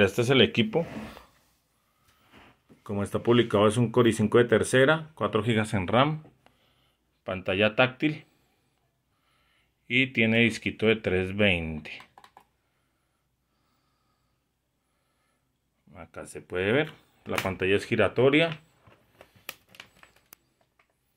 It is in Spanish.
Este es el equipo. Como está publicado es un Core i5 de tercera, 4 GB en RAM, pantalla táctil y tiene disquito de 320. Acá se puede ver, la pantalla es giratoria.